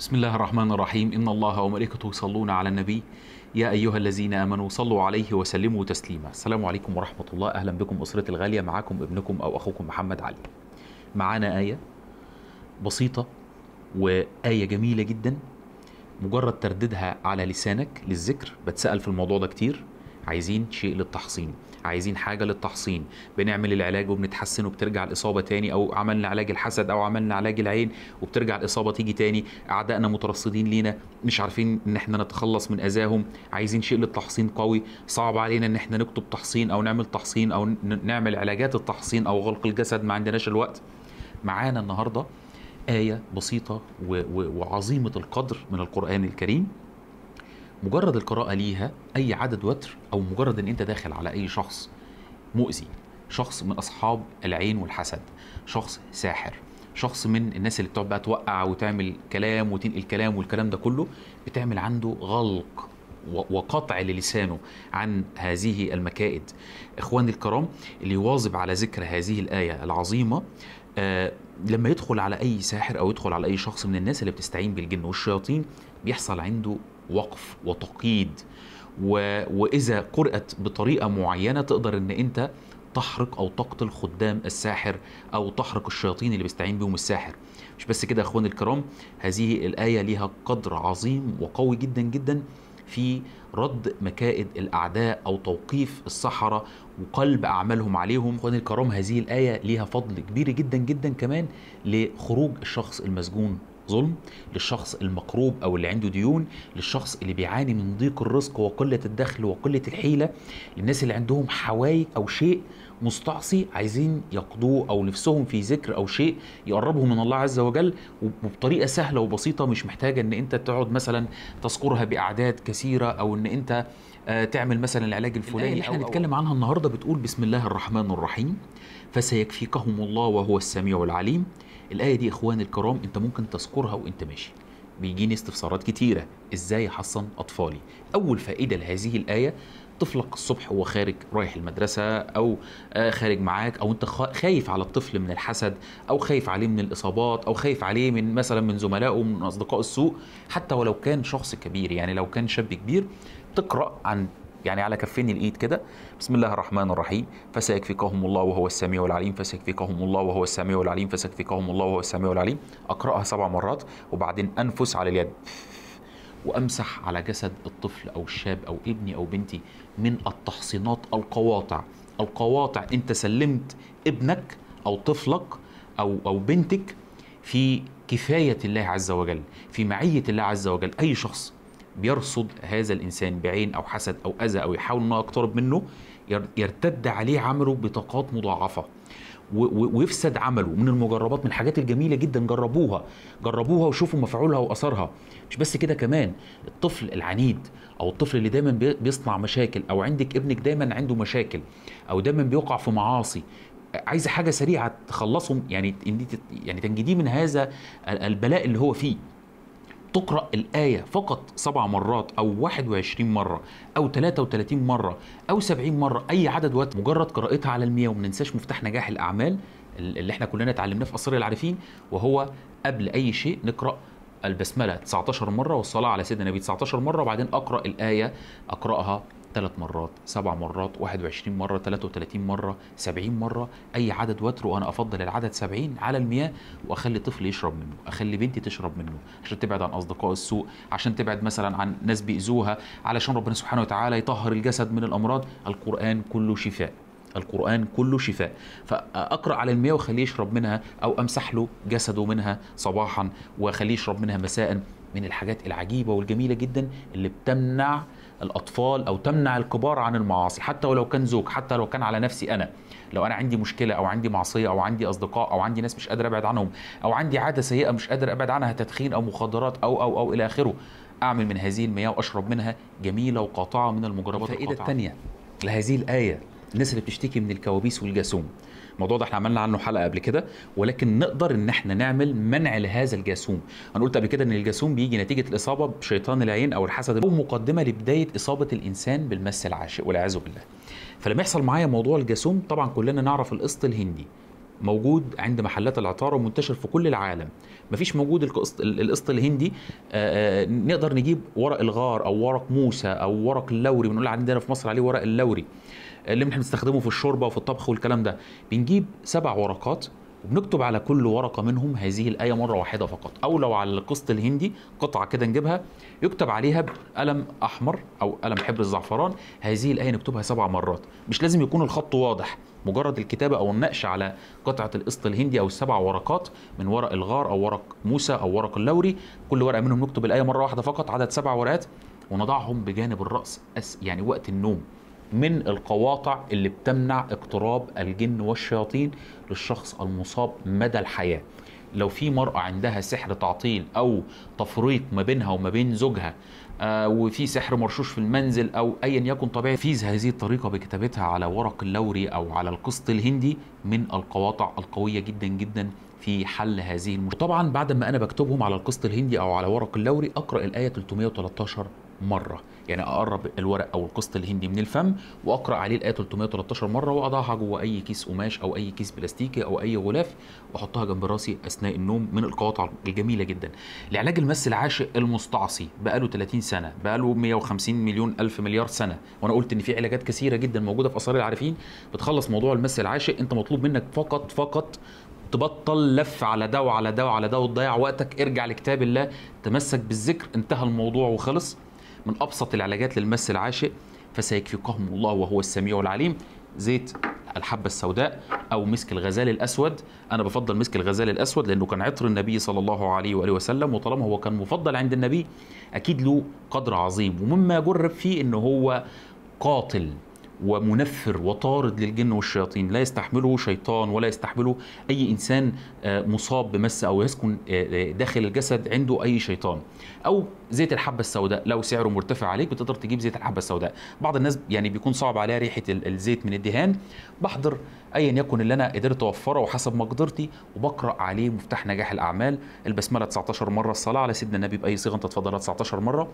بسم الله الرحمن الرحيم إن الله وملائكته يصلون على النبي يا أيها الذين آمنوا صلوا عليه وسلموا تسليما السلام عليكم ورحمة الله أهلا بكم أسرة الغالية معاكم ابنكم أو أخوكم محمد علي معانا آية بسيطة وآية جميلة جدا مجرد ترددها على لسانك للذكر بتسأل في الموضوع ده كتير عايزين شيء للتحصين عايزين حاجه للتحصين بنعمل العلاج وبنتحسن وبترجع الاصابه تاني او عملنا علاج الحسد او عملنا علاج العين وبترجع الاصابه تيجي تاني اعدائنا مترصدين لينا مش عارفين ان احنا نتخلص من اذاهم عايزين شيء للتحصين قوي صعب علينا ان احنا نكتب تحصين او نعمل تحصين او نعمل علاجات التحصين او غلق الجسد ما عندناش الوقت معانا النهارده ايه بسيطه وعظيمه القدر من القران الكريم مجرد القراءة ليها أي عدد وتر أو مجرد إن أنت داخل على أي شخص مؤذي شخص من أصحاب العين والحسد شخص ساحر شخص من الناس اللي بتقعد بقى توقع وتعمل كلام وتنقل كلام والكلام ده كله بتعمل عنده غلق وقطع للسانه عن هذه المكائد اخواني الكرام اللي يواظب على ذكر هذه الايه العظيمه آه لما يدخل على اي ساحر او يدخل على اي شخص من الناس اللي بتستعين بالجن والشياطين بيحصل عنده وقف وتقييد و... واذا قرات بطريقه معينه تقدر ان انت تحرق او تقتل خدام الساحر او تحرق الشياطين اللي بيستعين بهم الساحر مش بس كده اخواني الكرام هذه الايه ليها قدر عظيم وقوي جدا جدا في رد مكائد الاعداء او توقيف السحره وقلب اعمالهم عليهم اخواني الكرام هذه الايه ليها فضل كبير جدا جدا كمان لخروج الشخص المسجون ظلم للشخص المقروب او اللي عنده ديون للشخص اللي بيعاني من ضيق الرزق وقله الدخل وقله الحيله للناس اللي عندهم حوايج او شيء مستعصي عايزين يقضوه او نفسهم في ذكر او شيء يقربهم من الله عز وجل وبطريقه سهله وبسيطه مش محتاجه ان انت تقعد مثلا تذكرها باعداد كثيره او ان انت آه، تعمل مثلا العلاج الفلاني اللي احنا بنتكلم عنها النهارده بتقول بسم الله الرحمن الرحيم فسيكفيكهم الله وهو السميع العليم الايه دي اخواني الكرام انت ممكن تذكرها وانت ماشي بيجيني استفسارات كتيرة ازاي احصن اطفالي اول فائدة لهذه الاية طفلك الصبح هو خارج رايح المدرسة أو آه، خارج معاك أو أنت خايف على الطفل من الحسد أو خايف عليه من الإصابات أو خايف عليه من مثلا من زملائه من أصدقاء السوء حتى ولو كان شخص كبير يعني لو كان شاب كبير تقرأ عن يعني على كفين الايد كده بسم الله الرحمن الرحيم فسيكفيكهم الله وهو السميع العليم فسيكفيكهم الله وهو السميع العليم فسيكفيكهم الله وهو السميع العليم اقراها سبع مرات وبعدين انفس على اليد وامسح على جسد الطفل او الشاب او ابني او بنتي من التحصينات القواطع القواطع انت سلمت ابنك او طفلك او او بنتك في كفايه الله عز وجل في معيه الله عز وجل اي شخص بيرصد هذا الانسان بعين او حسد او اذى او يحاول انه يقترب منه يرتد عليه عمله بطاقات مضاعفه ويفسد عمله من المجربات من الحاجات الجميله جدا جربوها جربوها وشوفوا مفعولها واثرها مش بس كده كمان الطفل العنيد او الطفل اللي دايما بيصنع مشاكل او عندك ابنك دايما عنده مشاكل او دايما بيقع في معاصي عايزه حاجه سريعه تخلصه يعني يعني تنجديه من هذا البلاء اللي هو فيه تقرأ الآية فقط سبع مرات أو 21 مرة أو 33 مرة أو 70 مرة أي عدد وقت مجرد قراءتها على المية وما ننساش مفتاح نجاح الأعمال اللي احنا كلنا اتعلمناه في أسرار العارفين وهو قبل أي شيء نقرأ البسملة 19 مرة والصلاة على سيدنا النبي 19 مرة وبعدين أقرأ الآية أقرأها ثلاث مرات سبع مرات 21 مرة 33 مرة 70 مرة أي عدد وتر وأنا أفضل العدد 70 على المياه وأخلي طفل يشرب منه أخلي بنتي تشرب منه عشان تبعد عن أصدقاء السوء عشان تبعد مثلا عن ناس بيأذوها علشان ربنا سبحانه وتعالى يطهر الجسد من الأمراض القرآن كله شفاء القرآن كله شفاء فأقرأ على المياه وخليه يشرب منها أو أمسح له جسده منها صباحا وخليه يشرب منها مساء من الحاجات العجيبة والجميلة جدا اللي بتمنع الاطفال او تمنع الكبار عن المعاصي حتى ولو كان زوج حتى لو كان على نفسي انا لو انا عندي مشكله او عندي معصيه او عندي اصدقاء او عندي ناس مش قادر ابعد عنهم او عندي عاده سيئه مش قادر ابعد عنها تدخين او مخدرات او او او الى اخره اعمل من هذه المياه واشرب منها جميله وقاطعه من المجربات الفائده الثانيه لهذه الايه الناس اللي بتشتكي من الكوابيس والجاسوم الموضوع ده احنا عملنا عنه حلقه قبل كده ولكن نقدر ان احنا نعمل منع لهذا الجاسوم انا قلت قبل كده ان الجاسوم بيجي نتيجه الاصابه بشيطان العين او الحسد او مقدمه لبدايه اصابه الانسان بالمس العاشق والعياذ بالله فلما يحصل معايا موضوع الجاسوم طبعا كلنا نعرف القسط الهندي موجود عند محلات العطاره ومنتشر في كل العالم مفيش موجود القسط القسط الهندي آه، آه، نقدر نجيب ورق الغار او ورق موسى او ورق اللوري بنقول عندنا في مصر عليه ورق اللوري آه، اللي احنا بنستخدمه في الشوربه وفي الطبخ والكلام ده بنجيب سبع ورقات وبنكتب على كل ورقة منهم هذه الآية مرة واحدة فقط أو لو على القسط الهندي قطعة كده نجيبها يكتب عليها بقلم أحمر أو قلم حبر الزعفران هذه الآية نكتبها سبع مرات مش لازم يكون الخط واضح مجرد الكتابة أو النقش على قطعة القسط الهندي أو السبع ورقات من ورق الغار أو ورق موسى أو ورق اللوري كل ورقة منهم نكتب الآية مرة واحدة فقط عدد سبع ورقات ونضعهم بجانب الرأس يعني وقت النوم من القواطع اللي بتمنع اقتراب الجن والشياطين للشخص المصاب مدى الحياه لو في مرأة عندها سحر تعطيل أو تفريط ما بينها وما بين زوجها آه وفي سحر مرشوش في المنزل أو أيا يكن طبيعي فيز هذه الطريقة بكتابتها على ورق اللوري أو على القسط الهندي من القواطع القوية جدا جدا في حل هذه المشكلة طبعا بعد ما أنا بكتبهم على القسط الهندي أو على ورق اللوري أقرأ الآية 313 مره يعني اقرب الورق او القسط الهندي من الفم واقرا عليه الايه 313 مره واضعها جوه اي كيس قماش او اي كيس بلاستيكي او اي غلاف واحطها جنب راسي اثناء النوم من القواطع الجميله جدا لعلاج المس العاشق المستعصي بقاله 30 سنه بقاله 150 مليون الف مليار سنه وانا قلت ان في علاجات كثيره جدا موجوده في اثار العارفين بتخلص موضوع المس العاشق انت مطلوب منك فقط فقط تبطل لف على ده وعلى ده وعلى ده وتضيع وقتك ارجع لكتاب الله تمسك بالذكر انتهى الموضوع وخلص من أبسط العلاجات للمس العاشق فسيكفيكهم الله وهو السميع العليم زيت الحبة السوداء أو مسك الغزال الأسود أنا بفضل مسك الغزال الأسود لأنه كان عطر النبي صلى الله عليه وآله وسلم وطالما هو كان مفضل عند النبي أكيد له قدر عظيم ومما جرب فيه ان هو قاتل ومنفر وطارد للجن والشياطين لا يستحمله شيطان ولا يستحمله أي إنسان آه، مصاب بمس أو يسكن آه، آه، داخل الجسد عنده أي شيطان أو زيت الحبة السوداء لو سعره مرتفع عليك بتقدر تجيب زيت الحبة السوداء بعض الناس يعني بيكون صعب عليها ريحة الزيت من الدهان بحضر أيا يكن اللي أنا قدرت أوفره وحسب مقدرتي وبقرأ عليه مفتاح نجاح الأعمال البسملة 19 مرة الصلاة على سيدنا النبي بأي صيغة أنت تفضلها 19 مرة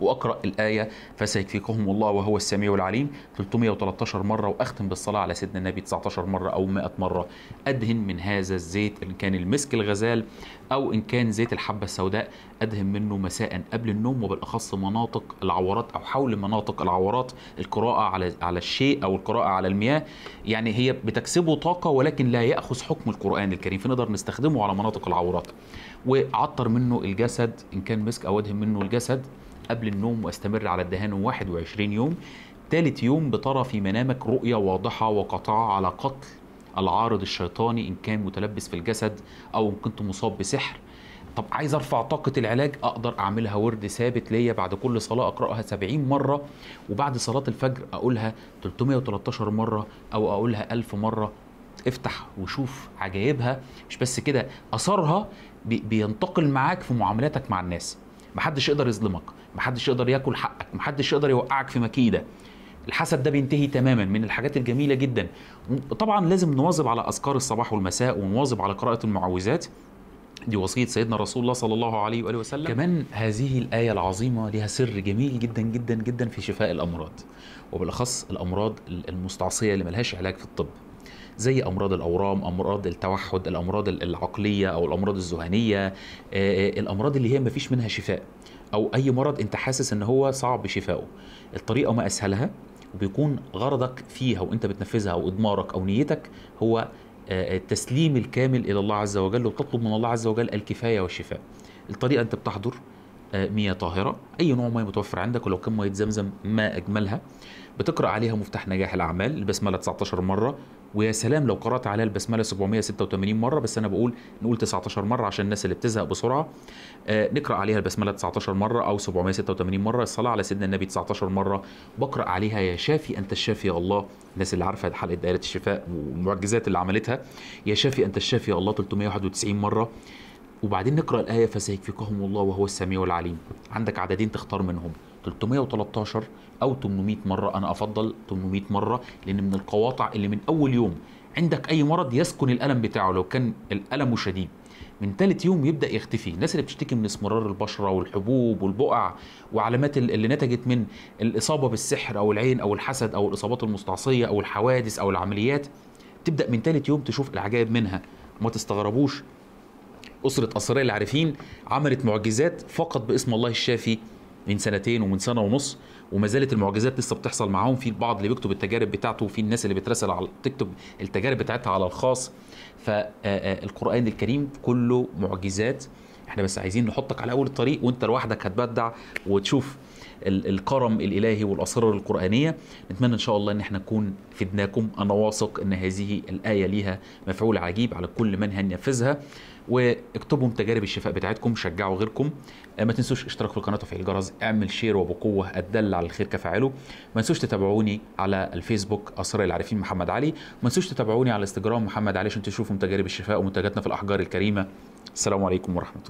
واقرا الايه فسيكفيكهم الله وهو السميع العليم 313 مره واختم بالصلاه على سيدنا النبي 19 مره او 100 مره ادهن من هذا الزيت ان كان المسك الغزال او ان كان زيت الحبه السوداء ادهن منه مساء قبل النوم وبالاخص مناطق العورات او حول مناطق العورات القراءه على على الشيء او القراءه على المياه يعني هي بتكسبه طاقه ولكن لا ياخذ حكم القران الكريم فنقدر نستخدمه على مناطق العورات وعطر منه الجسد ان كان مسك او ادهن منه الجسد قبل النوم واستمر على الدهان 21 يوم ثالث يوم بترى في منامك رؤية واضحة وقطعة على قتل العارض الشيطاني إن كان متلبس في الجسد أو إن كنت مصاب بسحر طب عايز ارفع طاقه العلاج اقدر اعملها ورد ثابت ليا بعد كل صلاه اقراها 70 مره وبعد صلاه الفجر اقولها 313 مره او اقولها 1000 مره افتح وشوف عجائبها مش بس كده اثرها بينتقل معاك في معاملاتك مع الناس محدش يقدر يظلمك محدش يقدر ياكل حقك محدش يقدر يوقعك في مكيده الحسد ده بينتهي تماما من الحاجات الجميله جدا طبعا لازم نواظب على اذكار الصباح والمساء ونواظب على قراءه المعوذات دي وصية سيدنا رسول الله صلى الله عليه وآله وسلم كمان هذه الآية العظيمة لها سر جميل جدا جدا جدا في شفاء الأمراض وبالأخص الأمراض المستعصية اللي ملهاش علاج في الطب زي امراض الاورام امراض التوحد الامراض العقليه او الامراض الذهانيه آه، آه، الامراض اللي هي ما فيش منها شفاء او اي مرض انت حاسس ان هو صعب شفائه الطريقه ما اسهلها وبيكون غرضك فيها وانت بتنفذها او اضمارك او نيتك هو آه، التسليم الكامل الى الله عز وجل وتطلب من الله عز وجل الكفايه والشفاء الطريقه انت بتحضر مياه طاهره اي نوع ميه متوفر عندك ولو كان ميه زمزم ما اجملها بتقرا عليها مفتاح نجاح الاعمال البسمله 19 مره ويا سلام لو قرات عليها البسمله 786 مره بس انا بقول نقول 19 مره عشان الناس اللي بتزهق بسرعه آه نقرا عليها البسمله 19 مره او 786 مره الصلاه على سيدنا النبي 19 مره بقرا عليها يا شافي انت الشافي يا الله الناس اللي عارفه حلقه دائره الشفاء والمعجزات اللي عملتها يا شافي انت الشافي يا الله 391 مره وبعدين نقرا الايه فسيكفيكهم الله وهو السميع العليم عندك عددين تختار منهم 313 او 800 مره انا افضل 800 مره لان من القواطع اللي من اول يوم عندك اي مرض يسكن الالم بتاعه لو كان الالم شديد من ثالث يوم يبدا يختفي الناس اللي بتشتكي من اسمرار البشره والحبوب والبقع وعلامات اللي نتجت من الاصابه بالسحر او العين او الحسد او الاصابات المستعصيه او الحوادث او العمليات تبدا من ثالث يوم تشوف العجائب منها وما تستغربوش أسرة أسرار العارفين عملت معجزات فقط باسم الله الشافي من سنتين ومن سنه ونص وما زالت المعجزات لسه بتحصل معاهم في البعض اللي بيكتب التجارب بتاعته وفي الناس اللي بترسل على بتكتب التجارب بتاعتها على الخاص فالقران آه، آه، الكريم كله معجزات احنا بس عايزين نحطك على اول الطريق وانت لوحدك هتبدع وتشوف الكرم الالهي والاسرار القرانيه نتمنى ان شاء الله ان احنا نكون فدناكم انا واثق ان هذه الايه ليها مفعول عجيب على كل من هينفذها واكتبوا تجارب الشفاء بتاعتكم شجعوا غيركم آه، ما تنسوش اشتراك في القناه وتفعيل الجرس اعمل شير وبقوه الدل على الخير كفاعله ما تنسوش تتابعوني على الفيسبوك اسرار العارفين محمد علي ما تنسوش تتابعوني على الانستجرام محمد علي عشان تشوفوا تجارب الشفاء ومنتجاتنا في الاحجار الكريمه السلام عليكم ورحمه الله